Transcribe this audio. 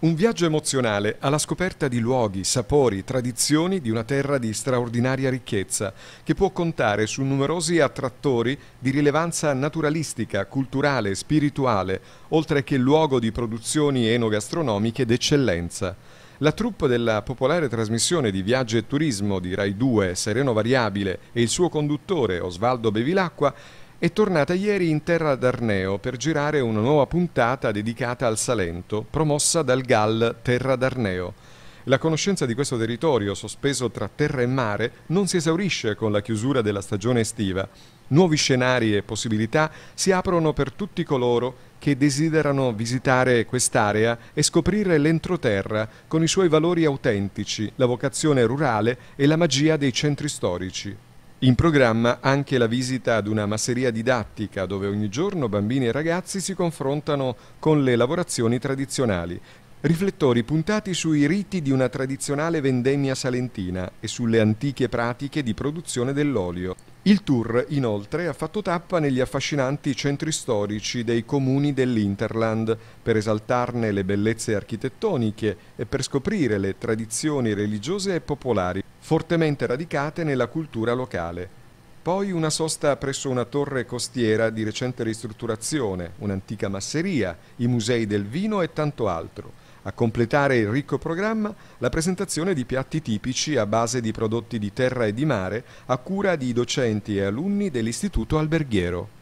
Un viaggio emozionale alla scoperta di luoghi, sapori, tradizioni di una terra di straordinaria ricchezza, che può contare su numerosi attrattori di rilevanza naturalistica, culturale, spirituale, oltre che luogo di produzioni enogastronomiche d'eccellenza. La troupe della popolare trasmissione di Viaggio e Turismo di Rai 2 Sereno Variabile e il suo conduttore Osvaldo Bevilacqua è tornata ieri in terra d'Arneo per girare una nuova puntata dedicata al Salento, promossa dal GAL Terra d'Arneo. La conoscenza di questo territorio, sospeso tra terra e mare, non si esaurisce con la chiusura della stagione estiva. Nuovi scenari e possibilità si aprono per tutti coloro che desiderano visitare quest'area e scoprire l'entroterra con i suoi valori autentici, la vocazione rurale e la magia dei centri storici. In programma anche la visita ad una masseria didattica dove ogni giorno bambini e ragazzi si confrontano con le lavorazioni tradizionali Riflettori puntati sui riti di una tradizionale vendemmia salentina e sulle antiche pratiche di produzione dell'olio. Il tour, inoltre, ha fatto tappa negli affascinanti centri storici dei comuni dell'Interland per esaltarne le bellezze architettoniche e per scoprire le tradizioni religiose e popolari, fortemente radicate nella cultura locale. Poi una sosta presso una torre costiera di recente ristrutturazione, un'antica masseria, i musei del vino e tanto altro. A completare il ricco programma la presentazione di piatti tipici a base di prodotti di terra e di mare a cura di docenti e alunni dell'Istituto Alberghiero.